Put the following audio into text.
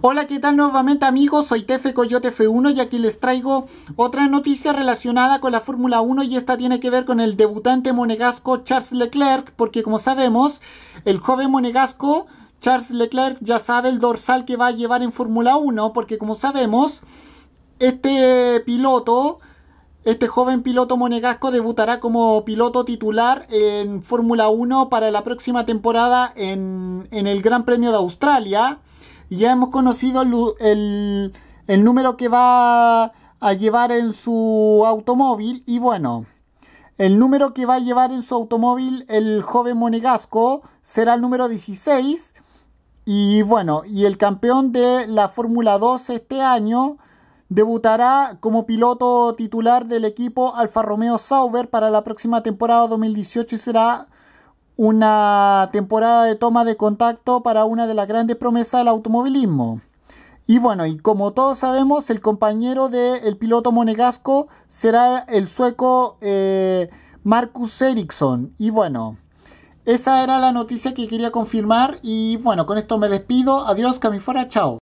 Hola, ¿qué tal nuevamente amigos? Soy Tefe Coyote F1 y aquí les traigo otra noticia relacionada con la Fórmula 1 y esta tiene que ver con el debutante monegasco Charles Leclerc, porque como sabemos, el joven monegasco Charles Leclerc ya sabe el dorsal que va a llevar en Fórmula 1, porque como sabemos, este piloto... Este joven piloto monegasco debutará como piloto titular en Fórmula 1 para la próxima temporada en, en el Gran Premio de Australia ya hemos conocido el, el número que va a llevar en su automóvil. Y bueno, el número que va a llevar en su automóvil el joven monegasco será el número 16. Y bueno, y el campeón de la Fórmula 2 este año debutará como piloto titular del equipo Alfa Romeo Sauber para la próxima temporada 2018 y será una temporada de toma de contacto para una de las grandes promesas del automovilismo. Y bueno, y como todos sabemos, el compañero del piloto monegasco será el sueco eh, Marcus Ericsson. Y bueno, esa era la noticia que quería confirmar. Y bueno, con esto me despido. Adiós, Camifora, chao.